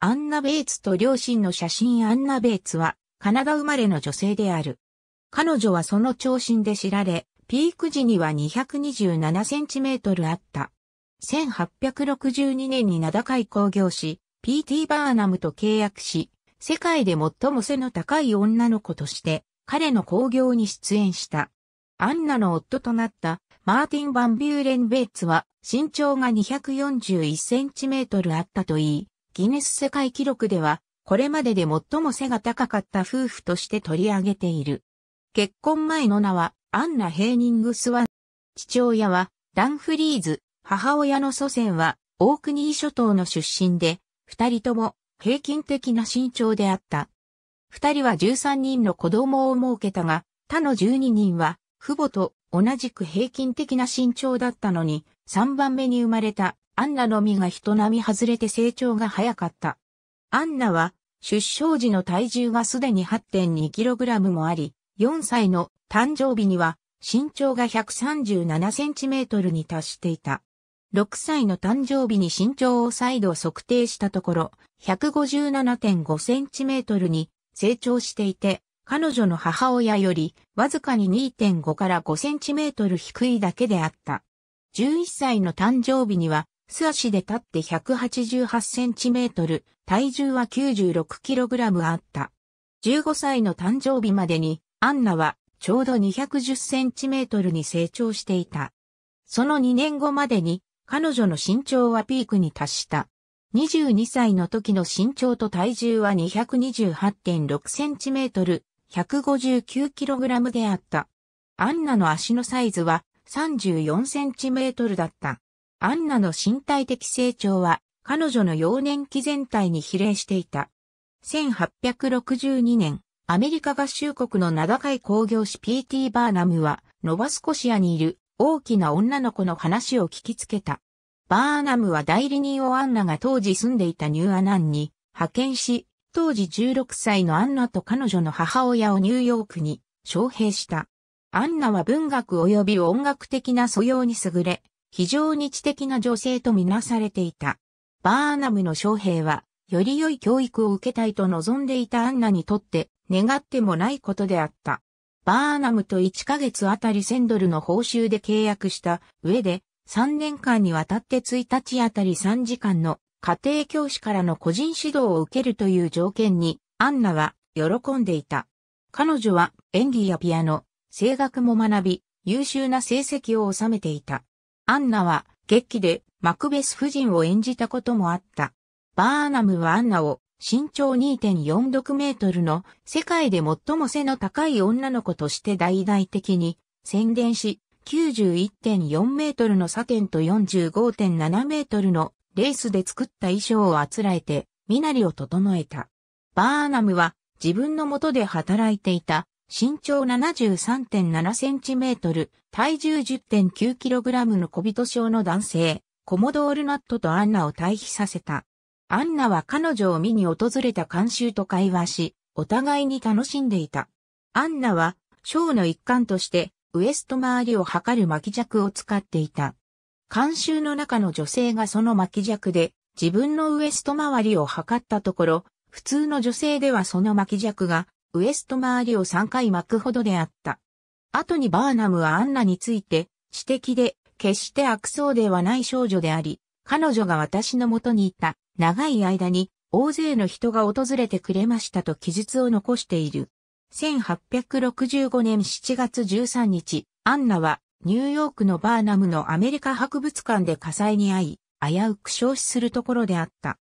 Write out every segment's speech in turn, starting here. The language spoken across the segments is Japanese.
アンナ・ベイツと両親の写真アンナ・ベイツは、カナダ生まれの女性である。彼女はその長身で知られ、ピーク時には227センチメートルあった。1862年に名高い興行し、P.T. バーナムと契約し、世界で最も背の高い女の子として、彼の興行に出演した。アンナの夫となったマーティン・バンビューレン・ベイツは身長が241センチメートルあったといい、ギネス世界記録では、これまでで最も背が高かった夫婦として取り上げている。結婚前の名は、アンナ・ヘーニングスワン。父親は、ダンフリーズ、母親の祖先は、オークニー諸島の出身で、二人とも、平均的な身長であった。二人は13人の子供を設けたが、他の12人は、父母と同じく平均的な身長だったのに、3番目に生まれたアンナの実が人並み外れて成長が早かった。アンナは、出生時の体重がすでに 8.2kg もあり、4歳の誕生日には身長が 137cm に達していた。6歳の誕生日に身長を再度測定したところ、157.5cm に成長していて、彼女の母親よりわずかに2.5から 5cm 低いだけであった。11歳の誕生日には素足で立って188センチメートル、体重は96キログラムあった。15歳の誕生日までに、アンナはちょうど210センチメートルに成長していた。その2年後までに、彼女の身長はピークに達した。22歳の時の身長と体重は228.6センチメートル、159キログラムであった。アンナの足のサイズは34センチメートルだった。アンナの身体的成長は彼女の幼年期全体に比例していた。1862年、アメリカ合衆国の名高い工業士 P.T. バーナムは、ノバスコシアにいる大きな女の子の話を聞きつけた。バーナムは代理人をアンナが当時住んでいたニューアナンに派遣し、当時16歳のアンナと彼女の母親をニューヨークに招聘した。アンナは文学及び音楽的な素養に優れ、非常に知的な女性とみなされていた。バーナムの将兵は、より良い教育を受けたいと望んでいたアンナにとって、願ってもないことであった。バーナムと1ヶ月あたり1000ドルの報酬で契約した上で、3年間にわたって1日あたり3時間の家庭教師からの個人指導を受けるという条件に、アンナは喜んでいた。彼女は演技やピアノ、声楽も学び、優秀な成績を収めていた。アンナは、劇でマクベス夫人を演じたこともあった。バーナムはアンナを身長2.46メートルの世界で最も背の高い女の子として大々的に宣伝し、91.4メートルのサテンと45.7メートルのレースで作った衣装をあつらえて、身なりを整えた。バーナムは自分の元で働いていた身長 73.7cm、体重 10.9kg の小人症の男性、コモドールナットとアンナを対比させた。アンナは彼女を見に訪れた監修と会話し、お互いに楽しんでいた。アンナは、ショーの一環として、ウエスト周りを測る巻尺を使っていた。監修の中の女性がその巻尺で、自分のウエスト周りを測ったところ、普通の女性ではその巻尺がウエスト周りを3回巻くほどであった。後にバーナムはアンナについて、知的で、決して悪そうではない少女であり、彼女が私の元にいた、長い間に、大勢の人が訪れてくれましたと記述を残している。1865年7月13日、アンナは、ニューヨークのバーナムのアメリカ博物館で火災に遭い、危うく消死するところであった。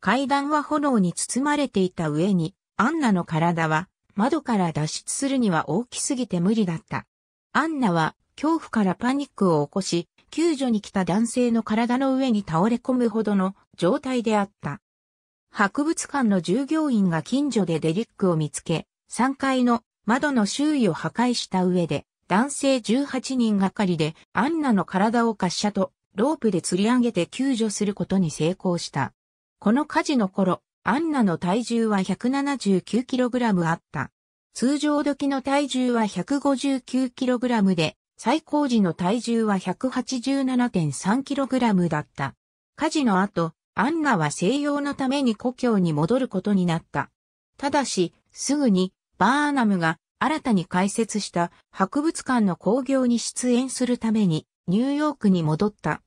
階段は炎に包まれていた上に、アンナの体は窓から脱出するには大きすぎて無理だった。アンナは恐怖からパニックを起こし、救助に来た男性の体の上に倒れ込むほどの状態であった。博物館の従業員が近所でデリックを見つけ、3階の窓の周囲を破壊した上で、男性18人がかりでアンナの体を滑車とロープで吊り上げて救助することに成功した。この火事の頃、アンナの体重は 179kg あった。通常時の体重は 159kg で、最高時の体重は 187.3kg だった。火事の後、アンナは静養のために故郷に戻ることになった。ただし、すぐに、バーナムが新たに開設した博物館の興行に出演するためにニューヨークに戻った。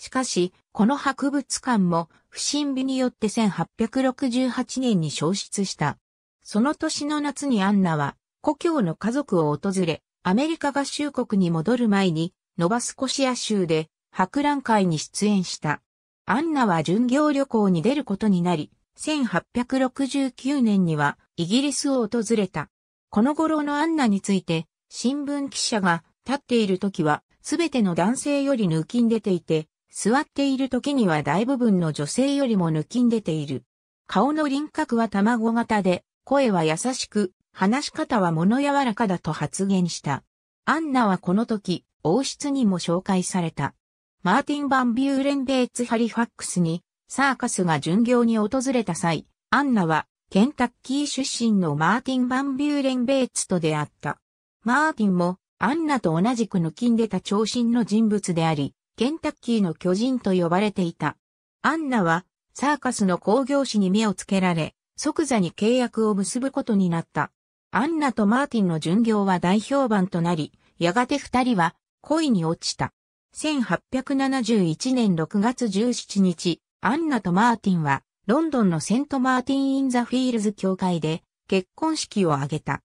しかし、この博物館も不審火によって1868年に消失した。その年の夏にアンナは故郷の家族を訪れ、アメリカ合衆国に戻る前に、ノバスコシア州で博覧会に出演した。アンナは巡業旅行に出ることになり、1869年にはイギリスを訪れた。この頃のアンナについて、新聞記者が立っている時は、すべての男性より抜きん出ていて、座っている時には大部分の女性よりも抜きん出ている。顔の輪郭は卵型で、声は優しく、話し方は物柔らかだと発言した。アンナはこの時、王室にも紹介された。マーティン・バン・ビューレン・ベイツ・ハリファックスに、サーカスが巡業に訪れた際、アンナは、ケンタッキー出身のマーティン・バン・ビューレン・ベイツと出会った。マーティンも、アンナと同じく抜きんでた長身の人物であり、ケンタッキーの巨人と呼ばれていた。アンナは、サーカスの工業士に目をつけられ、即座に契約を結ぶことになった。アンナとマーティンの巡業は大評判となり、やがて二人は恋に落ちた。1871年6月17日、アンナとマーティンは、ロンドンのセントマーティン・イン・ザ・フィールズ協会で結婚式を挙げた。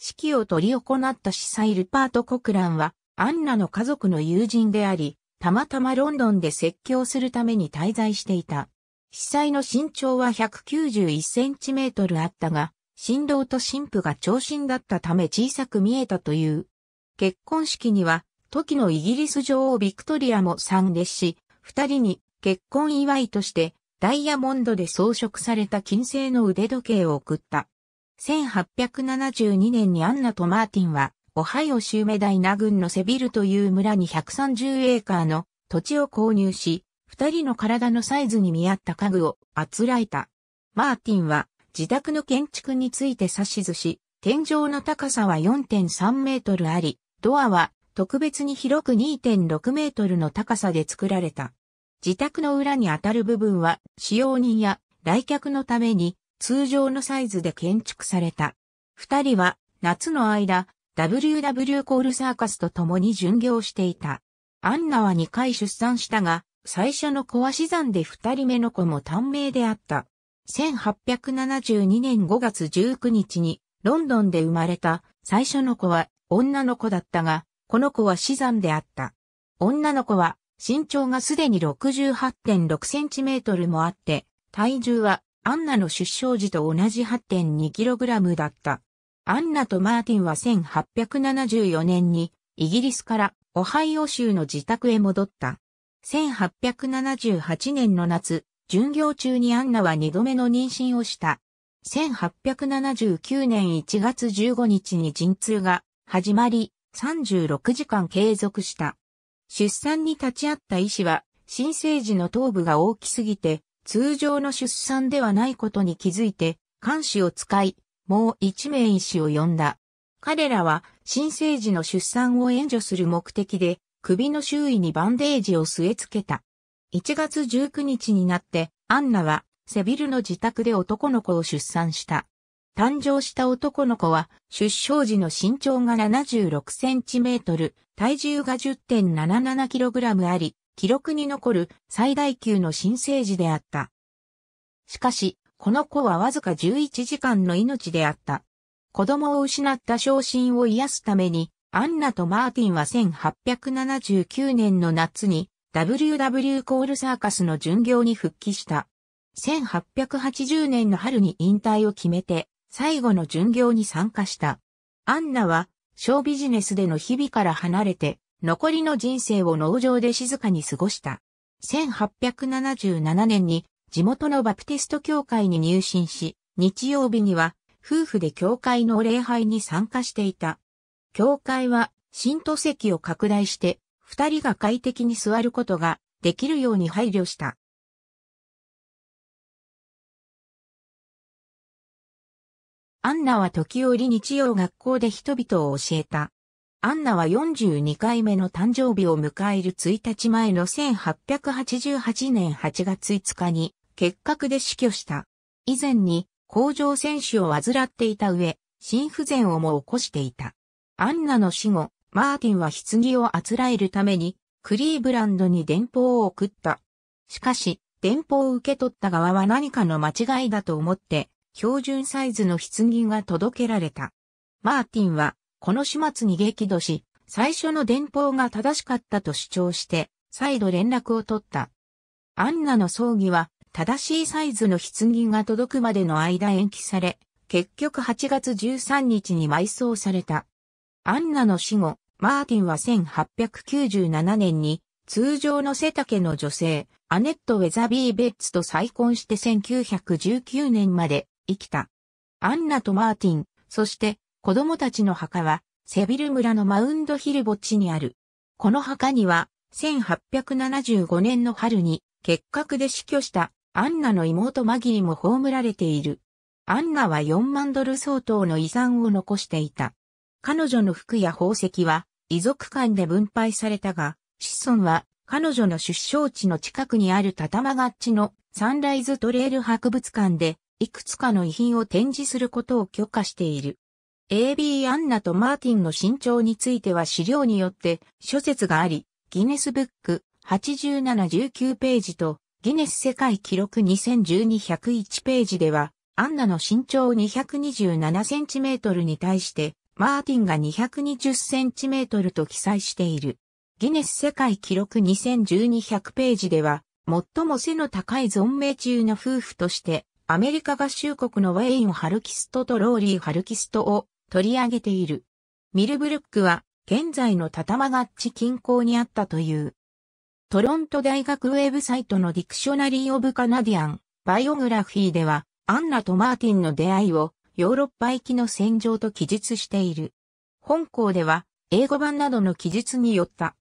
式を取り行った司祭ルパート・コクランは、アンナの家族の友人であり、たまたまロンドンで説教するために滞在していた。被災の身長は191センチメートルあったが、新郎と新婦が長身だったため小さく見えたという。結婚式には、時のイギリス女王ビクトリアも参列し、二人に結婚祝いとしてダイヤモンドで装飾された金星の腕時計を送った。1872年にアンナとマーティンはオハイオ州メダイナ郡のセビルという村に130エーカーの土地を購入し、二人の体のサイズに見合った家具をあつらえた。マーティンは自宅の建築について指図し、天井の高さは4.3メートルあり、ドアは特別に広く2.6メートルの高さで作られた。自宅の裏に当たる部分は使用人や来客のために通常のサイズで建築された。二人は夏の間、WW コールサーカスと共に巡業していた。アンナは2回出産したが、最初の子は死産で2人目の子も短命であった。1872年5月19日にロンドンで生まれた最初の子は女の子だったが、この子は死産であった。女の子は身長がすでに68.6センチメートルもあって、体重はアンナの出生時と同じ8.2キログラムだった。アンナとマーティンは1874年にイギリスからオハイオ州の自宅へ戻った。1878年の夏、巡業中にアンナは二度目の妊娠をした。1879年1月15日に陣痛が始まり、36時間継続した。出産に立ち会った医師は、新生児の頭部が大きすぎて、通常の出産ではないことに気づいて、監視を使い、もう一名医師を呼んだ。彼らは新生児の出産を援助する目的で首の周囲にバンデージを据え付けた。1月19日になってアンナはセビルの自宅で男の子を出産した。誕生した男の子は出生時の身長が76センチメートル、体重が1 0 7 7ラムあり、記録に残る最大級の新生児であった。しかし、この子はわずか11時間の命であった。子供を失った昇進を癒すために、アンナとマーティンは1879年の夏に WW コールサーカスの巡業に復帰した。1880年の春に引退を決めて、最後の巡業に参加した。アンナは、小ビジネスでの日々から離れて、残りの人生を農場で静かに過ごした。1877年に地元のバプテスト教会に入信し、日曜日には夫婦で教会の礼拝に参加していた。教会は新都席を拡大して二人が快適に座ることができるように配慮した。アンナは時折日曜学校で人々を教えた。アンナは42回目の誕生日を迎える1日前の1888年8月5日に結核で死去した。以前に、甲状腺腫を患っていた上、心不全をも起こしていた。アンナの死後、マーティンは棺をあつらえるために、クリーブランドに電報を送った。しかし、電報を受け取った側は何かの間違いだと思って、標準サイズの棺が届けられた。マーティンは、この始末に激怒し、最初の電報が正しかったと主張して、再度連絡を取った。アンナの葬儀は、正しいサイズの棺が届くまでの間延期され、結局8月13日に埋葬された。アンナの死後、マーティンは1897年に通常の背丈の女性、アネット・ウェザビー・ベッツと再婚して1919年まで生きた。アンナとマーティン、そして子供たちの墓はセビル村のマウンドヒル墓地にある。この墓には1875年の春に結核で死去したアンナの妹マギーも葬られている。アンナは4万ドル相当の遺産を残していた。彼女の服や宝石は遺族間で分配されたが、子孫は彼女の出生地の近くにあるタタマガッチのサンライズトレール博物館でいくつかの遺品を展示することを許可している。AB アンナとマーティンの身長については資料によって諸説があり、ギネスブック8719ページとギネス世界記録20121ページでは、アンナの身長227センチメートルに対して、マーティンが220センチメートルと記載している。ギネス世界記録2012100ページでは、最も背の高い存命中の夫婦として、アメリカ合衆国のウェイン・ハルキストとローリー・ハルキストを取り上げている。ミルブルックは現在のタタマガッチ近郊にあったという。トロント大学ウェブサイトのディクショナリー・オブ・カナディアン・バイオグラフィーでは、アンナとマーティンの出会いをヨーロッパ行きの戦場と記述している。本校では、英語版などの記述によった。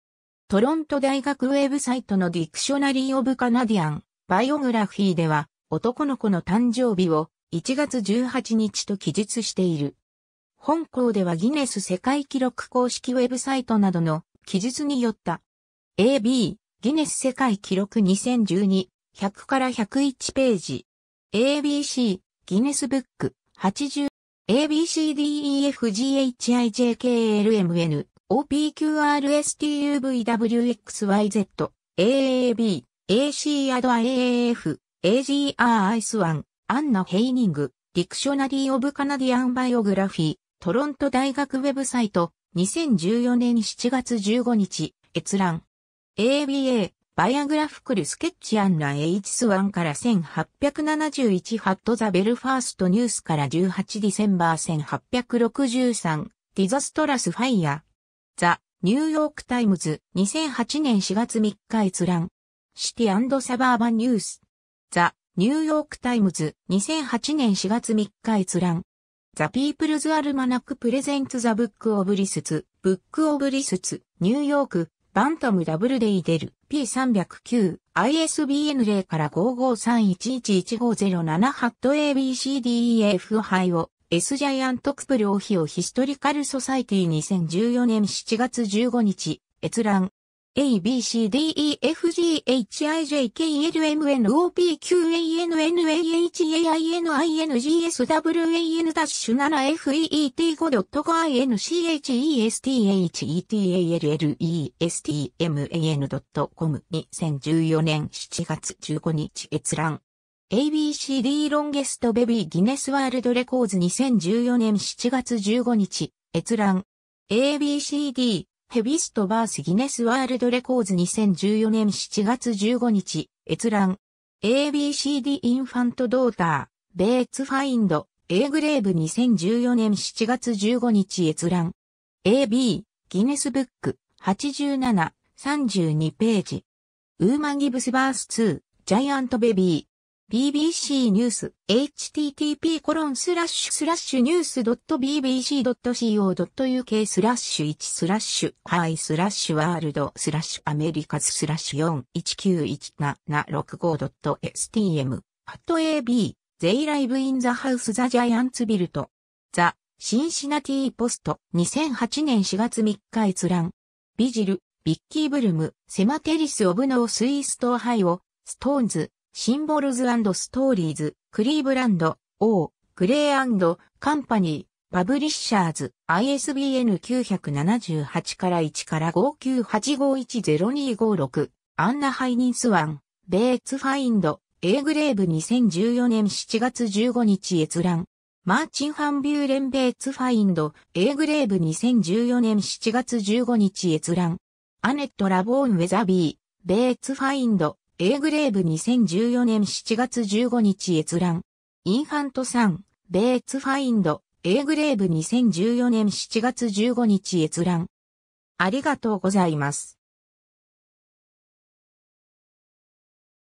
トロント大学ウェブサイトのディクショナリー・オブ・カナディアン・バイオグラフィーでは、男の子の誕生日を1月18日と記述している。本校ではギネス世界記録公式ウェブサイトなどの記述によった。AB、ギネス世界記録2012、100から101ページ。ABC、ギネスブック、80。ABCDEFGHIJKLMN、OPQRSTUVWXYZ、AAB、AC アド AAF、AGR i s スワン、アンナ・ヘイニング、ディクショナリー・オブ・カナディアン・バイオグラフィー、トロント大学ウェブサイト、2014年7月15日、閲覧。ABA、バイアグラフクルスケッチアンス H1 から1871ハットザベルファーストニュースから18ディセンバー1863ディザストラスファイー。ザ・ニューヨークタイムズ2008年4月3日閲覧シティサバーバンニュースザ・ニューヨークタイムズ2008年4月3日閲覧ザ・ピープルズ・アルマナック・プレゼンツ・ザ・ブック・オブ・リスツ、ブック・オブ・リスツ、ニューヨーク、バンタムダブルデイデル P309 ISBN 0から5531115078ハット ABCDEF 杯を S ジャイアントクプ両ヒをヒストリカルソサイティ2014年7月15日閲覧 A, B, C, D, E, F, G, H, I, J, K, L, M, N, O, P, Q, A, N, N, A, H, I, N, I, N, G, S, W, A, N, 7 F, E, E, T, 5 i n c h e s t h e t a l l e s t m a n c o m 2014年7月15日閲覧。ABCD ロンゲストベビーギネスワールドレコーズ2014年7月15日閲覧。ABCD ヘビストバースギネスワールドレコーズ2014年7月15日、閲覧。ABCD インファントドーター、ベーツファインド、A グレーブ2014年7月15日閲覧。AB、ギネスブック、87、32ページ。ウーマンギブスバース2、ジャイアントベビー。BBC ニュース http コロンスラッシュスラッシュニュース .bbc.co.uk スラッシュ1スラッシュハイスラッシュワールドスラッシュアメリカズスラッシュ 4191765.stm ット AB ゼイライブインザハウスザジャイアンツビルトザシンシナティポスト2008年4月3日閲覧ビジルビッキーブルムセマテリスオブノースイーストハイオストーンズシンボルズストーリーズ、クリーブランド、オー、グレーカンパニー、パブリッシャーズ、ISBN 978から1から598510256、アンナ・ハイニンスワン、ベーツ・ファインド、エーグレーブ2014年7月15日閲覧。マーチン・ファンビューレン・ベーツ・ファインド、エーグレーブ2014年7月15日閲覧。アネット・ラボーン・ウェザビー、ベーツ・ファインド、A グレーブ2014年7月15日閲覧。インファント3、ベーツファインド、A グレーブ2014年7月15日閲覧。ありがとうございます。